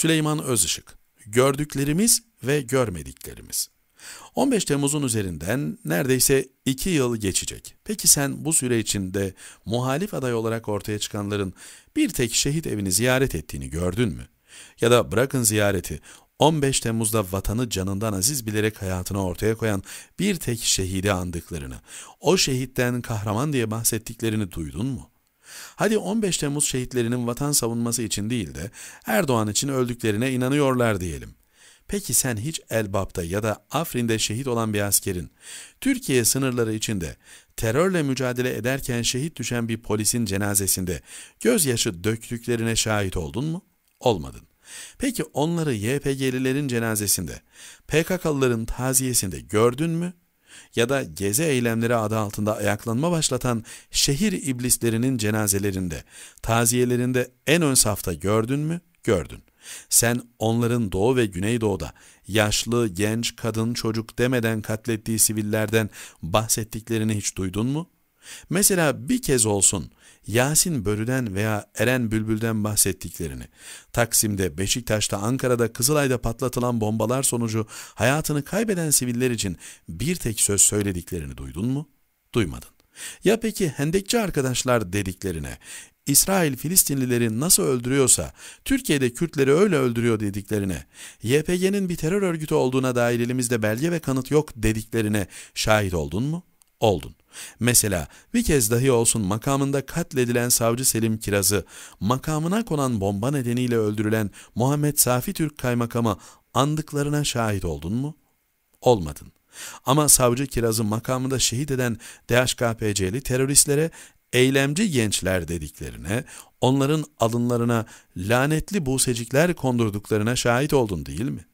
Süleyman Özışık Gördüklerimiz ve görmediklerimiz 15 Temmuz'un üzerinden neredeyse 2 yıl geçecek. Peki sen bu süre içinde muhalif aday olarak ortaya çıkanların bir tek şehit evini ziyaret ettiğini gördün mü? Ya da bırakın ziyareti, 15 Temmuz'da vatanı canından aziz bilerek hayatını ortaya koyan bir tek şehidi andıklarını, o şehitten kahraman diye bahsettiklerini duydun mu? Hadi 15 Temmuz şehitlerinin vatan savunması için değil de Erdoğan için öldüklerine inanıyorlar diyelim. Peki sen hiç Elbap'ta ya da Afrin'de şehit olan bir askerin, Türkiye sınırları içinde terörle mücadele ederken şehit düşen bir polisin cenazesinde gözyaşı döktüklerine şahit oldun mu? Olmadın. Peki onları YPG'lilerin cenazesinde, PKK'lıların taziyesinde gördün mü? ya da gezi eylemleri adı altında ayaklanma başlatan şehir iblislerinin cenazelerinde, taziyelerinde en ön safta gördün mü? Gördün. Sen onların doğu ve güneydoğuda yaşlı, genç, kadın, çocuk demeden katlettiği sivillerden bahsettiklerini hiç duydun mu? Mesela bir kez olsun Yasin Börü'den veya Eren Bülbül'den bahsettiklerini, Taksim'de, Beşiktaş'ta, Ankara'da, Kızılay'da patlatılan bombalar sonucu hayatını kaybeden siviller için bir tek söz söylediklerini duydun mu? Duymadın. Ya peki hendekçi arkadaşlar dediklerine, İsrail Filistinlileri nasıl öldürüyorsa, Türkiye'de Kürtleri öyle öldürüyor dediklerine, YPG'nin bir terör örgütü olduğuna dair elimizde belge ve kanıt yok dediklerine şahit oldun mu? Oldun. Mesela bir kez dahi olsun makamında katledilen savcı Selim Kiraz'ı, makamına konan bomba nedeniyle öldürülen Muhammed Safi Türk kaymakama andıklarına şahit oldun mu? Olmadın. Ama savcı Kiraz'ı makamında şehit eden DHKPC'li teröristlere eylemci gençler dediklerine, onların alınlarına lanetli buğsecikler kondurduklarına şahit oldun değil mi?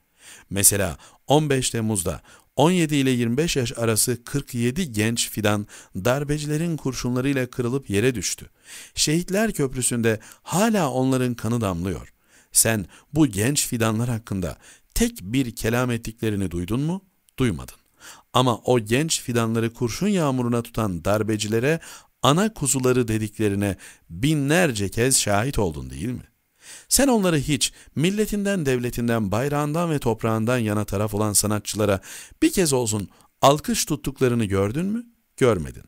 Mesela 15 Temmuz'da 17 ile 25 yaş arası 47 genç fidan darbecilerin kurşunlarıyla kırılıp yere düştü. Şehitler Köprüsü'nde hala onların kanı damlıyor. Sen bu genç fidanlar hakkında tek bir kelam ettiklerini duydun mu? Duymadın. Ama o genç fidanları kurşun yağmuruna tutan darbecilere ana kuzuları dediklerine binlerce kez şahit oldun değil mi?'' Sen onları hiç milletinden, devletinden, bayrağından ve toprağından yana taraf olan sanatçılara bir kez olsun alkış tuttuklarını gördün mü? Görmedin.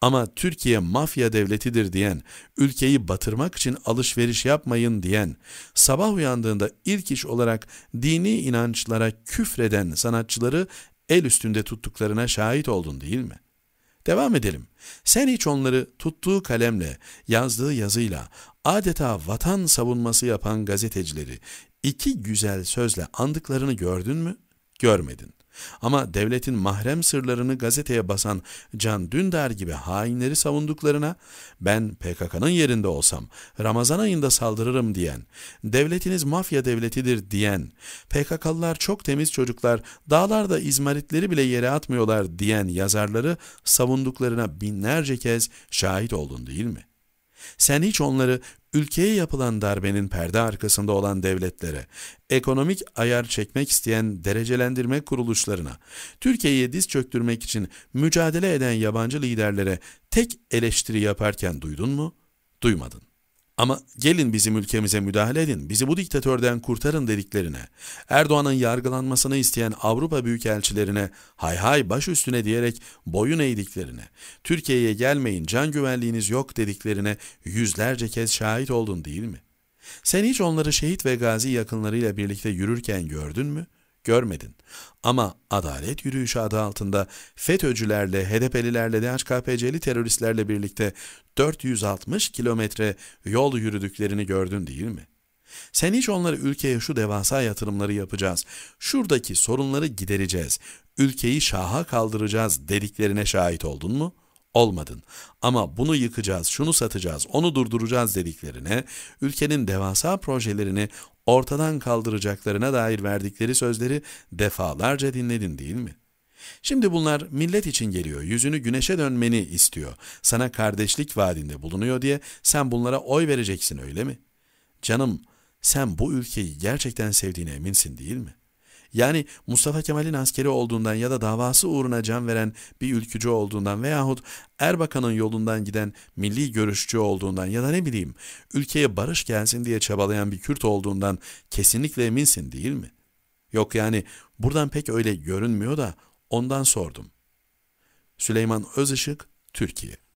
Ama Türkiye mafya devletidir diyen, ülkeyi batırmak için alışveriş yapmayın diyen, sabah uyandığında ilk iş olarak dini inançlara küfreden sanatçıları el üstünde tuttuklarına şahit oldun değil mi?'' Devam edelim. Sen hiç onları tuttuğu kalemle, yazdığı yazıyla, adeta vatan savunması yapan gazetecileri iki güzel sözle andıklarını gördün mü?'' görmedin. Ama devletin mahrem sırlarını gazeteye basan Can Dündar gibi hainleri savunduklarına ben PKK'nın yerinde olsam Ramazan ayında saldırırım diyen, devletiniz mafya devletidir diyen, PKK'lılar çok temiz çocuklar dağlarda izmaritleri bile yere atmıyorlar diyen yazarları savunduklarına binlerce kez şahit oldun değil mi? Sen hiç onları Ülkeye yapılan darbenin perde arkasında olan devletlere, ekonomik ayar çekmek isteyen derecelendirme kuruluşlarına, Türkiye'yi diz çöktürmek için mücadele eden yabancı liderlere tek eleştiri yaparken duydun mu? Duymadın. Ama gelin bizim ülkemize müdahale edin, bizi bu diktatörden kurtarın dediklerine, Erdoğan'ın yargılanmasını isteyen Avrupa büyükelçilerine hay hay baş üstüne diyerek boyun eğdiklerine, Türkiye'ye gelmeyin can güvenliğiniz yok dediklerine yüzlerce kez şahit oldun değil mi? Sen hiç onları şehit ve gazi yakınlarıyla birlikte yürürken gördün mü?'' görmedin. Ama adalet yürüyüşü adı altında FETÖ'cülerle, HDP'lilerle, DHKPC'li teröristlerle birlikte 460 kilometre yol yürüdüklerini gördün değil mi? Sen hiç onları ülkeye şu devasa yatırımları yapacağız, şuradaki sorunları gidereceğiz, ülkeyi şaha kaldıracağız dediklerine şahit oldun mu? olmadın. Ama bunu yıkacağız, şunu satacağız, onu durduracağız dediklerine, ülkenin devasa projelerini ortadan kaldıracaklarına dair verdikleri sözleri defalarca dinledin değil mi? Şimdi bunlar millet için geliyor, yüzünü güneşe dönmeni istiyor, sana kardeşlik vaadinde bulunuyor diye sen bunlara oy vereceksin öyle mi? Canım, sen bu ülkeyi gerçekten sevdiğine eminsin değil mi? Yani Mustafa Kemal'in askeri olduğundan ya da davası uğruna can veren bir ülkücü olduğundan veyahut Erbakan'ın yolundan giden milli görüşçü olduğundan ya da ne bileyim ülkeye barış gelsin diye çabalayan bir Kürt olduğundan kesinlikle eminsin değil mi? Yok yani buradan pek öyle görünmüyor da ondan sordum. Süleyman Özışık, Türkiye